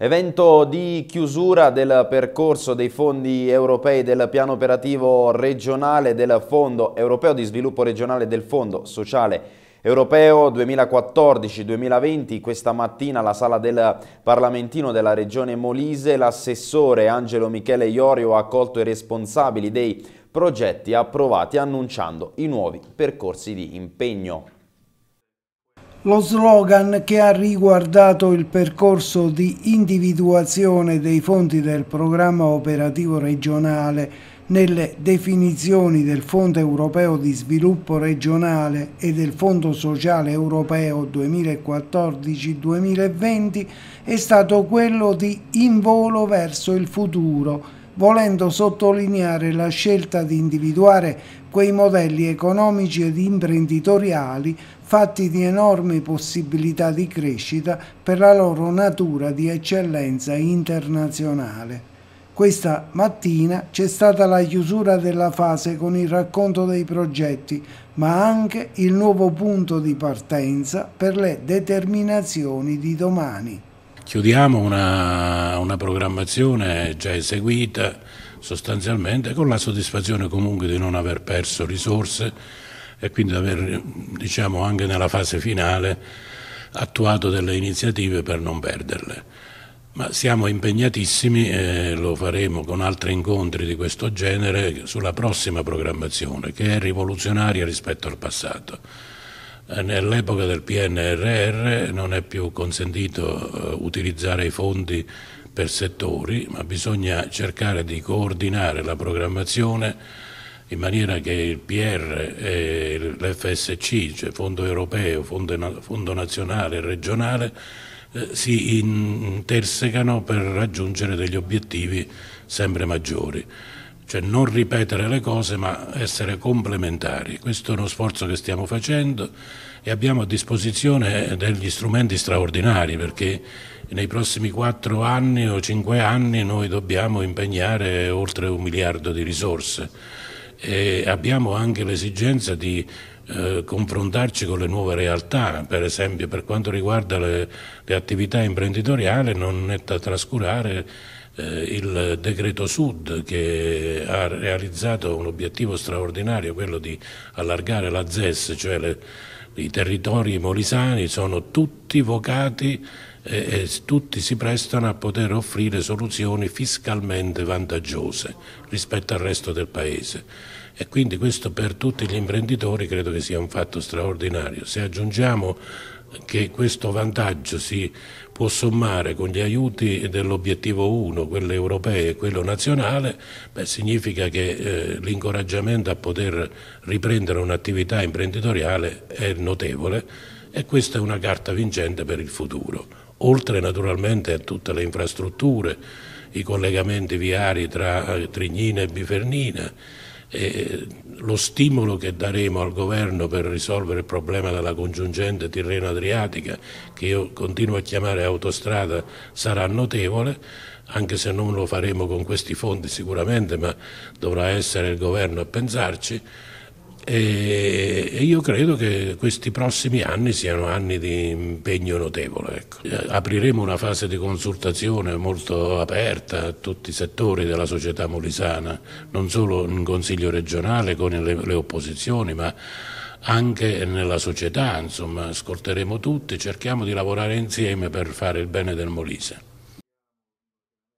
Evento di chiusura del percorso dei fondi europei del piano operativo regionale del Fondo europeo di sviluppo regionale del Fondo sociale europeo 2014-2020. Questa mattina alla sala del Parlamentino della regione Molise l'assessore Angelo Michele Iorio ha accolto i responsabili dei progetti approvati annunciando i nuovi percorsi di impegno lo slogan che ha riguardato il percorso di individuazione dei fondi del programma operativo regionale nelle definizioni del Fondo europeo di sviluppo regionale e del Fondo sociale europeo 2014-2020 è stato quello di in volo verso il futuro, volendo sottolineare la scelta di individuare quei modelli economici ed imprenditoriali fatti di enormi possibilità di crescita per la loro natura di eccellenza internazionale. Questa mattina c'è stata la chiusura della fase con il racconto dei progetti, ma anche il nuovo punto di partenza per le determinazioni di domani. Chiudiamo una, una programmazione già eseguita sostanzialmente con la soddisfazione comunque di non aver perso risorse e quindi aver diciamo, anche nella fase finale attuato delle iniziative per non perderle. Ma siamo impegnatissimi e lo faremo con altri incontri di questo genere sulla prossima programmazione che è rivoluzionaria rispetto al passato. Eh, nell'epoca del PNRR non è più consentito eh, utilizzare i fondi per settori, ma bisogna cercare di coordinare la programmazione in maniera che il PR e l'FSC, cioè Fondo Europeo, Fondo, Fondo Nazionale e Regionale, eh, si intersecano per raggiungere degli obiettivi sempre maggiori. Cioè non ripetere le cose ma essere complementari. Questo è uno sforzo che stiamo facendo e abbiamo a disposizione degli strumenti straordinari perché nei prossimi quattro anni o cinque anni noi dobbiamo impegnare oltre un miliardo di risorse e abbiamo anche l'esigenza di eh, confrontarci con le nuove realtà, per esempio per quanto riguarda le, le attività imprenditoriali non è da trascurare eh, il decreto Sud che ha realizzato un obiettivo straordinario, quello di allargare la ZES, cioè le, i territori molisani sono tutti vocati e, tutti si prestano a poter offrire soluzioni fiscalmente vantaggiose rispetto al resto del Paese. E quindi questo per tutti gli imprenditori credo che sia un fatto straordinario. Se aggiungiamo che questo vantaggio si può sommare con gli aiuti dell'obiettivo 1, quello europeo e quello nazionale, beh, significa che eh, l'incoraggiamento a poter riprendere un'attività imprenditoriale è notevole e questa è una carta vincente per il futuro oltre naturalmente a tutte le infrastrutture, i collegamenti viari tra eh, Trignina e Bifernina, eh, lo stimolo che daremo al governo per risolvere il problema della congiungente Tirreno-Adriatica, che io continuo a chiamare autostrada, sarà notevole, anche se non lo faremo con questi fondi sicuramente, ma dovrà essere il governo a pensarci e, io credo che questi prossimi anni siano anni di impegno notevole. Ecco. Apriremo una fase di consultazione molto aperta a tutti i settori della società molisana, non solo in Consiglio regionale con le, le opposizioni, ma anche nella società, insomma, ascolteremo tutti, cerchiamo di lavorare insieme per fare il bene del Molise.